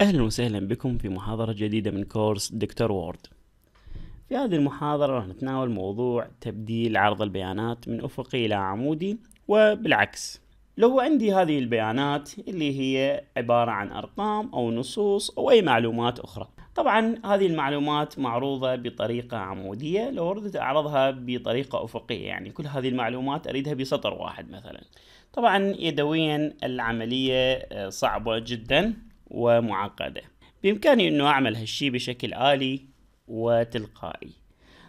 أهلا وسهلا بكم في محاضرة جديدة من كورس دكتور وورد في هذه المحاضرة راح نتناول موضوع تبديل عرض البيانات من أفقي إلى عمودي وبالعكس لو عندي هذه البيانات اللي هي عبارة عن أرقام أو نصوص أو أي معلومات أخرى طبعا هذه المعلومات معروضة بطريقة عمودية لو أردت أعرضها بطريقة أفقية يعني كل هذه المعلومات أريدها بسطر واحد مثلا طبعا يدويا العملية آه، صعبة جدا ومعقدة بإمكاني أنه أعمل هالشي بشكل آلي وتلقائي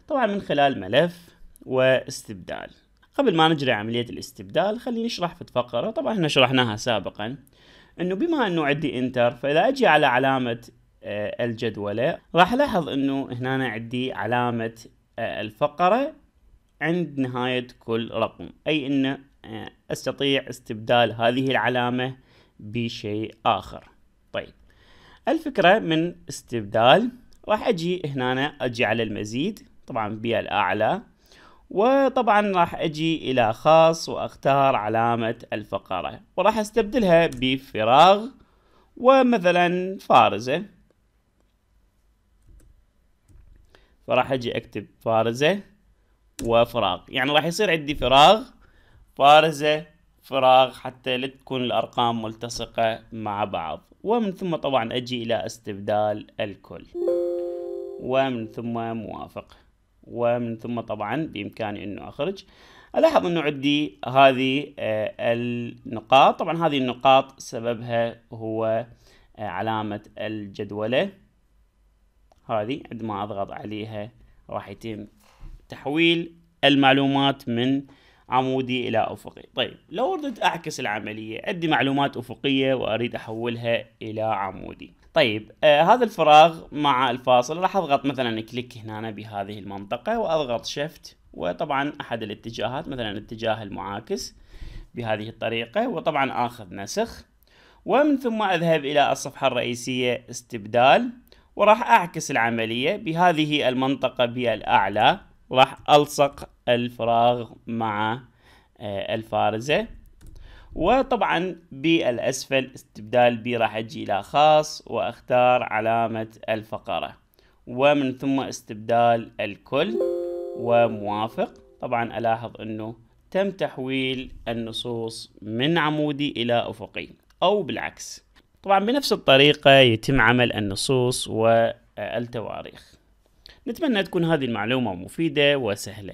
طبعا من خلال ملف واستبدال قبل ما نجري عملية الاستبدال خليني نشرح في فقرة طبعا احنا شرحناها سابقا انه بما انه عندي انتر فاذا اجي على علامة آه، الجدولة راح الاحظ انه هنا عندي علامة آه، الفقرة عند نهاية كل رقم اي انه آه، استطيع استبدال هذه العلامة بشيء اخر طيب الفكرة من استبدال راح اجي هنا اجي على المزيد طبعا الاعلى وطبعا راح اجي الى خاص واختار علامة الفقرة وراح استبدلها بفراغ ومثلا فارزة فراح اجي اكتب فارزة وفراغ يعني راح يصير عندي فراغ فارزة فراغ حتى لا تكون الأرقام ملتصقة مع بعض ومن ثم طبعا أجي إلى استبدال الكل ومن ثم موافق ومن ثم طبعا بإمكاني أنه أخرج ألاحظ أنه عندي هذه آه، النقاط طبعا هذه النقاط سببها هو آه، علامة الجدولة هذه عندما أضغط عليها راح يتم تحويل المعلومات من عمودي إلى أفقي طيب لو أردت أعكس العملية أدي معلومات أفقية وأريد أحولها إلى عمودي طيب آه هذا الفراغ مع الفاصل راح أضغط مثلا كليك هنا بهذه المنطقة وأضغط شفت وطبعا أحد الاتجاهات مثلا الاتجاه المعاكس بهذه الطريقة وطبعا آخذ نسخ ومن ثم أذهب إلى الصفحة الرئيسية استبدال وراح أعكس العملية بهذه المنطقة بالأعلى راح ألصق الفراغ مع آه، الفارزة وطبعا بالأسفل استبدال بي راح أجي إلى خاص وأختار علامة الفقرة ومن ثم استبدال الكل وموافق طبعا ألاحظ أنه تم تحويل النصوص من عمودي إلى أفقي أو بالعكس طبعا بنفس الطريقة يتم عمل النصوص والتواريخ نتمنى تكون هذه المعلومة مفيدة وسهلة